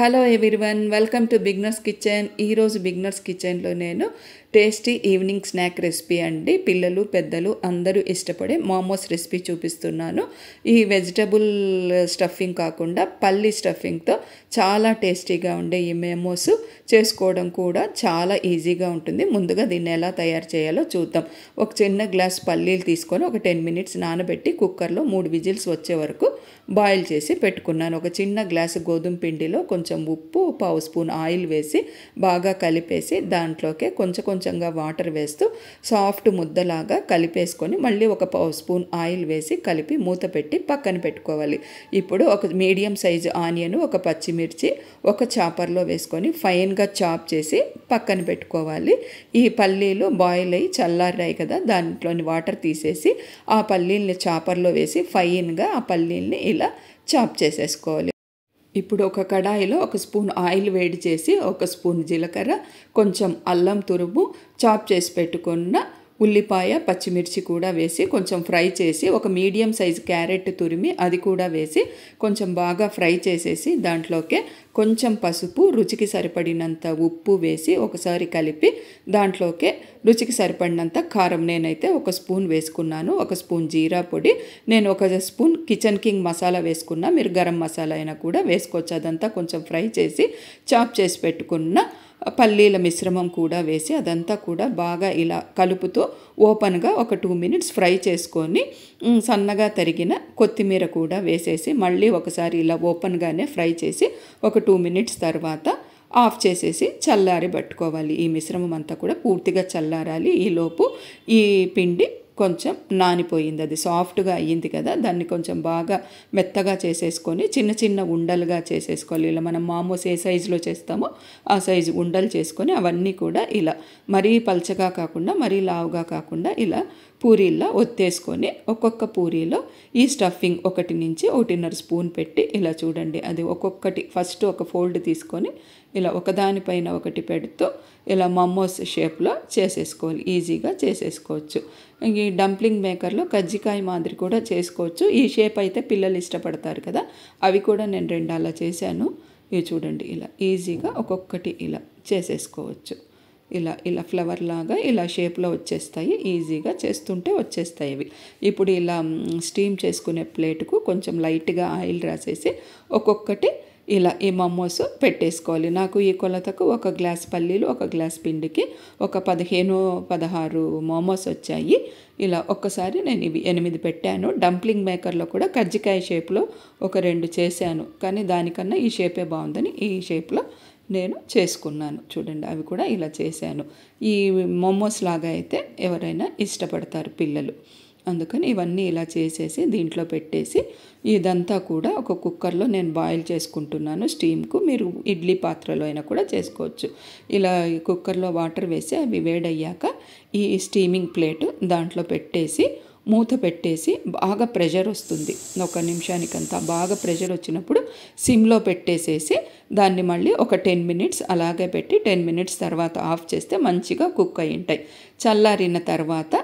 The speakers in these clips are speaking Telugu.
hello everyone welcome to beginners kitchen ఈరోజు బిగ్నర్స్ కిచెన్లో నేను టేస్టీ ఈవినింగ్ స్నాక్ రెసిపీ అండి పిల్లలు పెద్దలు అందరూ ఇష్టపడే మోమోస్ రెసిపీ చూపిస్తున్నాను ఈ వెజిటబుల్ స్టఫింగ్ కాకుండా పల్లీ స్టఫింగ్తో చాలా టేస్టీగా ఉండే ఈ మోమోస్ చేసుకోవడం కూడా చాలా ఈజీగా ఉంటుంది ముందుగా దీన్ని ఎలా తయారు చేయాలో చూద్దాం ఒక చిన్న గ్లాస్ పల్లీలు తీసుకొని ఒక టెన్ మినిట్స్ నానబెట్టి కుక్కర్లో మూడు విజిల్స్ వచ్చే వరకు బాయిల్ చేసి పెట్టుకున్నాను ఒక చిన్న గ్లాసు గోధుమ పిండిలో కొంచెం ఉప్పు పావు స్పూన్ ఆయిల్ వేసి బాగా కలిపేసి దాంట్లోకే కొంచెం కొంచెంగా వాటర్ వేస్తూ సాఫ్ట్ ముద్దలాగా కలిపేసుకొని మళ్ళీ ఒక పావు స్పూన్ ఆయిల్ వేసి కలిపి మూత పెట్టి పక్కన పెట్టుకోవాలి ఇప్పుడు ఒక మీడియం సైజు ఆనియన్ ఒక పచ్చిమిర్చి ఒక చాపర్లో వేసుకొని ఫైన్గా చాప్ చేసి పక్కన పెట్టుకోవాలి ఈ పల్లీలు బాయిల్ అయ్యి చల్లారాయి కదా దాంట్లోని వాటర్ తీసేసి ఆ పల్లీల్ని చాపర్లో వేసి ఫైన్గా ఆ పల్లీల్ని ఇలా చాప్ చేసేసుకోవాలి ఇప్పుడు ఒక కడాయిలో ఒక స్పూన్ ఆయిల్ వేడి చేసి ఒక స్పూన్ జీలకర్ర కొంచెం అల్లం తురుము చాప్ చేసి పెట్టుకున్న ఉల్లిపాయ పచ్చిమిర్చి కూడా వేసి కొంచెం ఫ్రై చేసి ఒక మీడియం సైజ్ క్యారెట్ తురిమి అది కూడా వేసి కొంచెం బాగా ఫ్రై చేసేసి దాంట్లోకే కొంచెం పసుపు రుచికి సరిపడినంత ఉప్పు వేసి ఒకసారి కలిపి దాంట్లోకే రుచికి సరిపడినంత కారం నేనైతే ఒక స్పూన్ వేసుకున్నాను ఒక స్పూన్ జీరా పొడి నేను ఒక స్పూన్ కిచెన్ కింగ్ మసాలా వేసుకున్నా మీరు గరం మసాలా అయినా కూడా వేసుకోవచ్చు అదంతా కొంచెం ఫ్రై చేసి చాప్ చేసి పెట్టుకున్న పల్లీల మిశ్రమం కూడా వేసి అదంతా కూడా బాగా ఇలా కలుపుతూ ఓపెన్గా ఒక టూ మినిట్స్ ఫ్రై చేసుకొని సన్నగా తరిగిన కొత్తిమీర కూడా వేసేసి మళ్ళీ ఒకసారి ఇలా ఓపెన్గానే ఫ్రై చేసి ఒక ఒక టూ మినిట్స్ తర్వాత ఆఫ్ చేసేసి చల్లారి పట్టుకోవాలి ఈ మిశ్రమం అంతా కూడా పూర్తిగా చల్లారాలి ఈలోపు ఈ పిండి కొంచెం నానిపోయింది అది సాఫ్ట్గా అయ్యింది కదా దాన్ని కొంచెం బాగా మెత్తగా చేసేసుకొని చిన్న చిన్న ఉండలుగా చేసేసుకోవాలి ఇలా మనం మామూలు ఏ సైజులో చేస్తామో ఆ సైజు ఉండలు చేసుకొని అవన్నీ కూడా ఇలా మరీ పలచగా కాకుండా మరీ లావుగా కాకుండా ఇలా పూరీల్లో ఒత్తేసుకొని ఒక్కొక్క పూరీలో ఈ స్టఫింగ్ ఒకటి నుంచి ఒకటిన్నర స్పూన్ పెట్టి ఇలా చూడండి అది ఒక్కొక్కటి ఫస్ట్ ఒక ఫోల్డ్ తీసుకొని ఇలా ఒకదానిపైన ఒకటి పెడుతూ ఇలా మమ్మోస్ షేప్లో చేసేసుకోవాలి ఈజీగా చేసేసుకోవచ్చు ఈ డంప్లింగ్ మేకర్లో కజ్జికాయ మాదిరి కూడా చేసుకోవచ్చు ఈ షేప్ అయితే పిల్లలు ఇష్టపడతారు కదా అవి కూడా నేను రెండు అలా చేశాను ఇవి చూడండి ఇలా ఈజీగా ఒక్కొక్కటి ఇలా చేసేసుకోవచ్చు ఇలా ఇలా ఫ్లవర్ లాగా ఇలా షేప్లో వచ్చేస్తాయి ఈజీగా చేస్తుంటే వచ్చేస్తాయి ఇవి ఇప్పుడు ఇలా స్టీమ్ చేసుకునే ప్లేట్కు కొంచెం లైట్గా ఆయిల్ రాసేసి ఒక్కొక్కటి ఇలా ఈ మమ్మోస్ పెట్టేసుకోవాలి నాకు ఈ కొలతకు ఒక గ్లాస్ పల్లీలు ఒక గ్లాస్ పిండికి ఒక పదిహేను పదహారు మోమోస్ వచ్చాయి ఇలా ఒక్కసారి నేను ఇవి ఎనిమిది పెట్టాను డంప్లింగ్ మేకర్లో కూడా కజ్జికాయ షేప్లో ఒక రెండు చేశాను కానీ దానికన్నా ఈ షేపే బాగుందని ఈ షేప్లో నేను చేసుకున్నాను చూడండి అవి కూడా ఇలా చేశాను ఈ మోమోస్ లాగా అయితే ఎవరైనా ఇష్టపడతారు పిల్లలు అందుకని ఇవన్నీ ఇలా చేసేసి దీంట్లో పెట్టేసి ఇదంతా కూడా ఒక కుక్కర్లో నేను బాయిల్ చేసుకుంటున్నాను స్టీమ్కు మీరు ఇడ్లీ పాత్రలో అయినా కూడా చేసుకోవచ్చు ఇలా కుక్కర్లో వాటర్ వేసి అవి వేడయ్యాక ఈ స్టీమింగ్ ప్లేట్ దాంట్లో పెట్టేసి మూత పెట్టేసి బాగా ప్రెషర్ వస్తుంది ఒక నిమిషానికంతా బాగా ప్రెషర్ వచ్చినప్పుడు సిమ్లో పెట్టేసేసి దాన్ని మళ్ళీ ఒక టెన్ మినిట్స్ అలాగే పెట్టి టెన్ మినిట్స్ తర్వాత ఆఫ్ చేస్తే మంచిగా కుక్ అయి ఉంటాయి చల్లారిన తర్వాత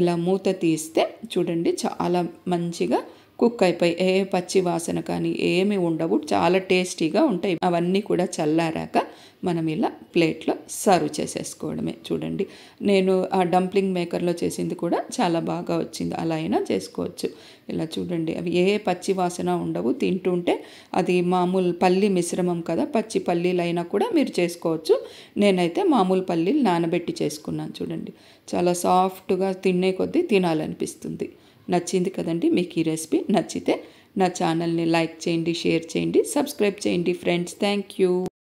ఇలా మూత తీస్తే చూడండి చాలా మంచిగా కుక్ అయిపోయి ఏ పచ్చి వాసన కానీ ఏమి ఉండవు చాలా టేస్టీగా ఉంటాయి అవన్నీ కూడా చల్లారాక మనం ఇలా ప్లేట్లో సర్వ్ చేసేసుకోవడమే చూడండి నేను ఆ డంప్లింగ్ మేకర్లో చేసింది కూడా చాలా బాగా వచ్చింది అలా అయినా చేసుకోవచ్చు ఇలా చూడండి అవి ఏ పచ్చి వాసన ఉండవు తింటుంటే అది మామూలు పల్లి మిశ్రమం కదా పచ్చి పల్లీలైనా కూడా మీరు చేసుకోవచ్చు నేనైతే మామూలు పల్లీలు నానబెట్టి చేసుకున్నాను చూడండి చాలా సాఫ్ట్గా తినే కొద్దీ తినాలనిపిస్తుంది నచ్చింది కదండి మీకు ఈ రెసిపీ నచ్చితే నా ఛానల్ని లైక్ చేయండి షేర్ చేయండి సబ్స్క్రైబ్ చేయండి ఫ్రెండ్స్ థ్యాంక్